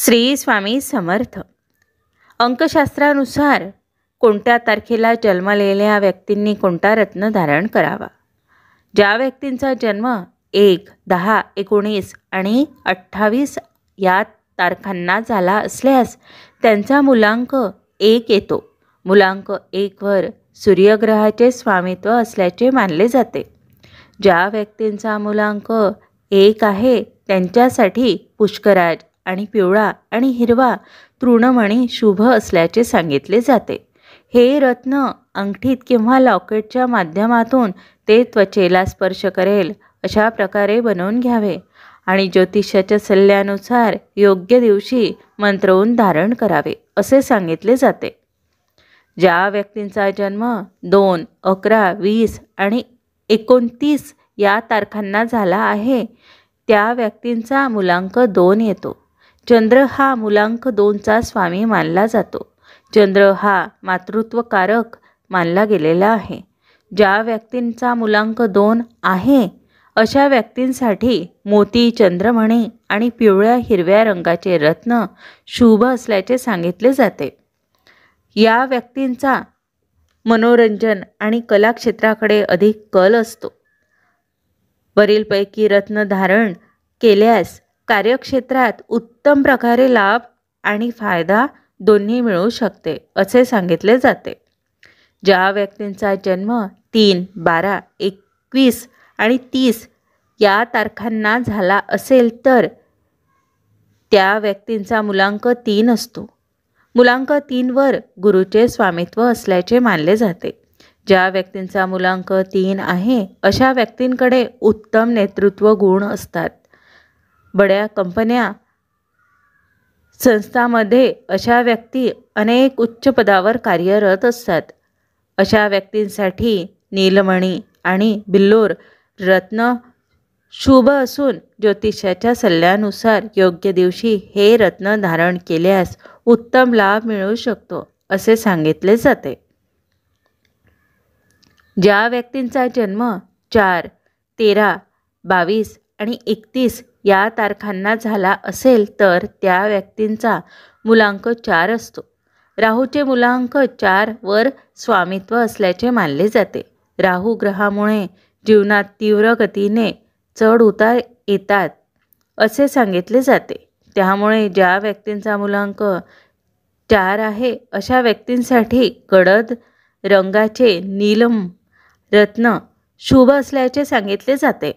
श्री स्वामी समर्थ अंकशास्त्रानुसार कोणत्या तारखेला जन्मलेल्या व्यक्तींनी कोणता रत्न धारण करावा ज्या व्यक्तींचा जन्म एक दहा एकोणीस आणि अठ्ठावीस या तारखांना झाला असल्यास त्यांचा मुलांक एक येतो मुलांक एकवर सूर्यग्रहाचे स्वामित्व असल्याचे मानले जाते ज्या व्यक्तींचा मुलांक एक आहे त्यांच्यासाठी पुष्कराज आणि पिवळा आणि हिरवा तृणमणी शुभ असल्याचे सांगितले जाते हे रत्न अंगठीत किंवा लॉकेटच्या माध्यमातून ते त्वचेला स्पर्श करेल अशा प्रकारे बनवून घ्यावे आणि ज्योतिषाच्या सल्ल्यानुसार योग्य दिवशी मंत्रवून धारण करावे असे सांगितले जाते ज्या व्यक्तींचा जन्म दोन अकरा वीस आणि एकोणतीस या तारखांना झाला आहे त्या व्यक्तींचा मुलांक दोन येतो चंद्र हा मुलांक दोनचा स्वामी मानला जातो चंद्र हा मातृत्वकारक मानला गेलेला आहे ज्या व्यक्तींचा मुलांक दोन आहे अशा व्यक्तींसाठी मोती चंद्रमणी आणि पिवळ्या हिरव्या रंगाचे रत्न शुभ असल्याचे सांगितले जाते या व्यक्तींचा मनोरंजन आणि कलाक्षेत्राकडे अधिक कल असतो वरीलपैकी रत्न धारण केल्यास कार्यक्षेत्रात उत्तम प्रकारे लाभ आणि फायदा दोन्ही मिळू शकते असे सांगितले जाते ज्या व्यक्तींचा जन्म तीन बारा एकवीस आणि तीस या तारखांना झाला असेल तर त्या व्यक्तींचा मुलांक तीन असतो मुलांक तीनवर गुरुचे स्वामित्व असल्याचे मानले जाते ज्या व्यक्तींचा मुलांक तीन आहे अशा व्यक्तींकडे उत्तम नेतृत्व गुण असतात बड्या कंपन्या संस्थामध्ये अशा व्यक्ती अनेक उच्च पदावर कार्यरत असतात अशा व्यक्तींसाठी नीलमणी आणि बिल्लोर रत्न शुभ असून ज्योतिषाच्या सल्ल्यानुसार योग्य दिवशी हे रत्न धारण केल्यास उत्तम लाभ मिळू शकतो असे सांगितले जाते ज्या व्यक्तींचा जन्म चार तेरा बावीस आणि एकतीस या तारखांना झाला असेल तर त्या व्यक्तींचा मुलांक चार असतो राहूचे मुलांक चार वर स्वामित्व असल्याचे मानले जाते राहू ग्रहामुळे जीवनात तीव्र गतीने चढ उतार येतात असे सांगितले जाते त्यामुळे ज्या व्यक्तींचा मुलांक चार आहे अशा व्यक्तींसाठी गडद रंगाचे नीलम रत्न शुभ असल्याचे सांगितले जाते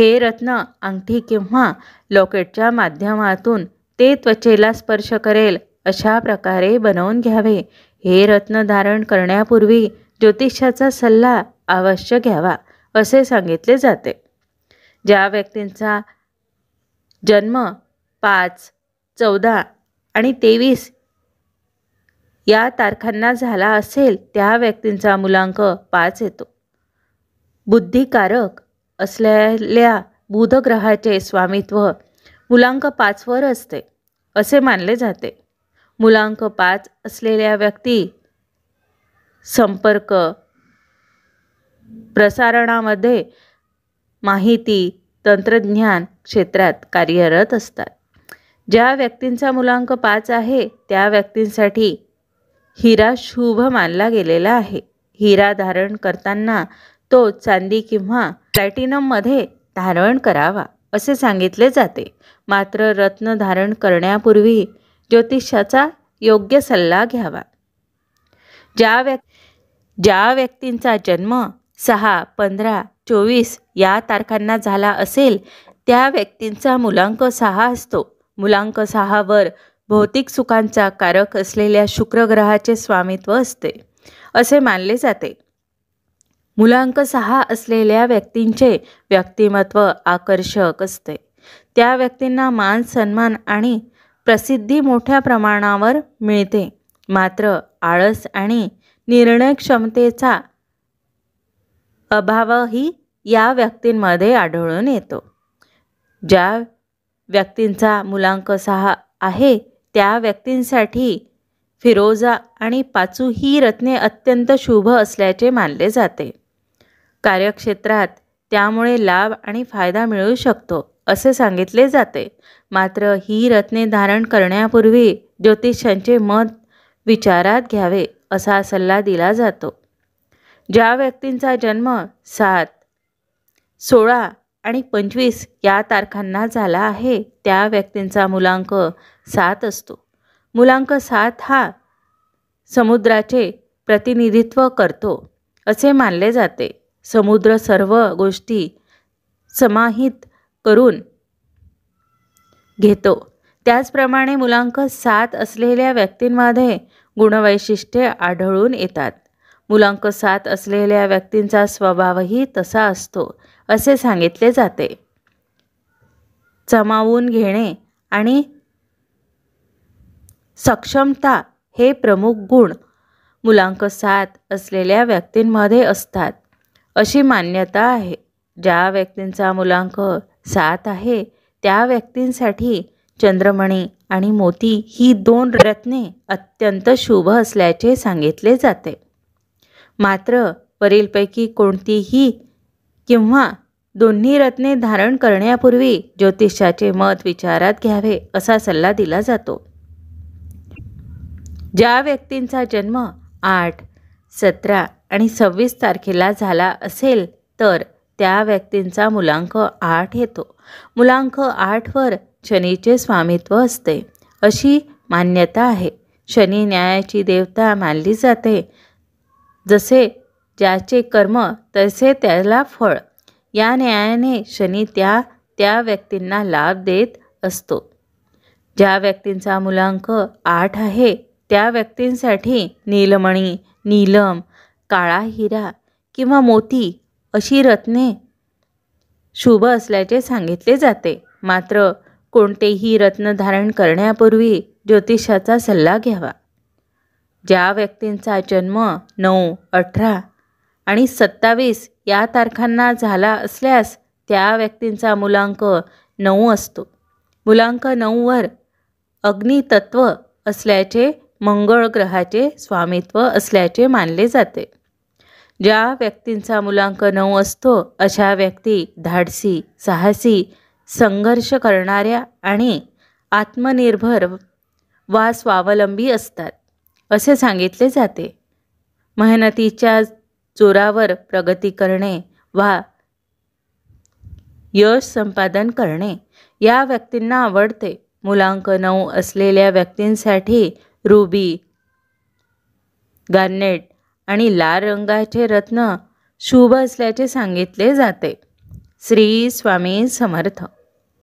हे रत्न अंगठी किंवा लॉकेटच्या माध्यमातून ते त्वचेला स्पर्श करेल अशा प्रकारे बनवून घ्यावे हे रत्न धारण करण्यापूर्वी ज्योतिषाचा सल्ला अवश्य घ्यावा असे सांगितले जाते ज्या व्यक्तींचा जन्म पाच चौदा आणि तेवीस या तारखांना झाला असेल त्या व्यक्तींचा मुलांक पाच येतो बुद्धिकारक असलेल्या बुधग्रहाचे स्वामित्व मुलांक पाचवर असते असे मानले जाते मुलांक पाच असलेल्या व्यक्ती संपर्क प्रसारणामध्ये माहिती तंत्रज्ञान क्षेत्रात कार्यरत असतात ज्या व्यक्तींचा मुलांक पाच आहे त्या व्यक्तींसाठी हिरा शुभ मानला गेलेला आहे हिरा धारण करताना तो चांदी किंवा प्लॅटिनममध्ये धारण करावा असे सांगितले जाते मात्र रत्न धारण करण्यापूर्वी ज्योतिषाचा योग्य सल्ला घ्यावा ज्या व्यक् ज्या व्यक्तींचा जन्म सहा पंधरा चोवीस या तारखांना झाला असेल त्या व्यक्तींचा मुलांक सहा असतो मुलांक सहावर भौतिक सुखांचा कारक असलेल्या शुक्रग्रहाचे स्वामित्व असते असे मानले जाते मुलांक सहा असलेल्या व्यक्तींचे व्यक्तिमत्व आकर्षक असते त्या व्यक्तींना मान सन्मान आणि प्रसिद्धी मोठ्या प्रमाणावर मिळते मात्र आळस आणि निर्णय क्षमतेचा अभावही या व्यक्तींमध्ये आढळून येतो ज्या व्यक्तींचा मुलांक सहा आहे त्या व्यक्तींसाठी फिरोजा आणि पाचू ही रत्ने अत्यंत शुभ असल्याचे मानले जाते कार्यक्षेत्रात त्यामुळे लाभ आणि फायदा मिळू शकतो असे सांगितले जाते मात्र ही रत्ने धारण करण्यापूर्वी ज्योतिषांचे मत विचारात घ्यावे असा सल्ला दिला जातो ज्या व्यक्तींचा जन्म सात सोळा आणि पंचवीस या तारखांना झाला आहे त्या व्यक्तींचा मुलांक सात असतो मुलांक सात हा समुद्राचे प्रतिनिधित्व करतो असे मानले जाते समुद्र सर्व गोष्टी समाहित करून घेतो त्याचप्रमाणे मुलांक सात असलेल्या व्यक्तींमध्ये गुणवैशिष्ट्ये आढळून येतात मुलांक सात असलेल्या व्यक्तींचा स्वभावही तसा असतो असे सांगितले जाते जमावून घेणे आणि सक्षमता हे प्रमुख गुण मुलांक सात असलेल्या व्यक्तींमध्ये असतात अशी मान्यता आहे ज्या व्यक्तींचा मुलांक सात आहे त्या व्यक्तींसाठी चंद्रमणी आणि मोती ही दोन रत्ने अत्यंत शुभ असल्याचे सांगितले जाते मात्र वरीलपैकी कोणतीही किंवा दोन्ही रत्ने धारण करण्यापूर्वी ज्योतिषाचे मत विचारात घ्यावे असा सल्ला दिला जातो ज्या व्यक्तींचा जन्म आठ सतरा आणि सव्वीस तारखेला झाला असेल तर त्या व्यक्तींचा मुलांक आठ येतो मुलांक आठवर शनीचे स्वामित्व असते अशी मान्यता आहे शनी न्यायाची देवता मानली जाते जसे ज्याचे कर्म तसे त्याला फळ या न्यायाने शनी त्या त्या व्यक्तींना लाभ देत असतो ज्या व्यक्तींचा मुलांक आठ आहे त्या व्यक्तींसाठी नीलमणी नीलम काळा हिरा किंवा मोती अशी रत्ने शुभ असल्याचे सांगितले जाते मात्र कोणतेही रत्न धारण करण्यापूर्वी ज्योतिषाचा सल्ला घ्यावा ज्या व्यक्तींचा जन्म नऊ अठरा आणि सत्तावीस या तारखांना झाला असल्यास त्या व्यक्तींचा मुलांक नऊ असतो मुलांक नऊवर अग्नितत्व असल्याचे मंगळ ग्रहाचे स्वामित्व असल्याचे मानले जाते ज्या व्यक्तींचा मुलांक नऊ असतो अशा व्यक्ती धाडसी साहसी संघर्ष करणाऱ्या आणि आत्मनिर्भर वा स्वावलंबी असतात असे सांगितले जाते मेहनतीच्या जोरावर प्रगती करणे वा यश संपादन करणे या व्यक्तींना आवडते मुलांक नऊ असलेल्या व्यक्तींसाठी रुबी गार्नेट आणि लाल रंगाचे रत्न शुभ असल्याचे सांगितले जाते श्री स्वामी समर्थ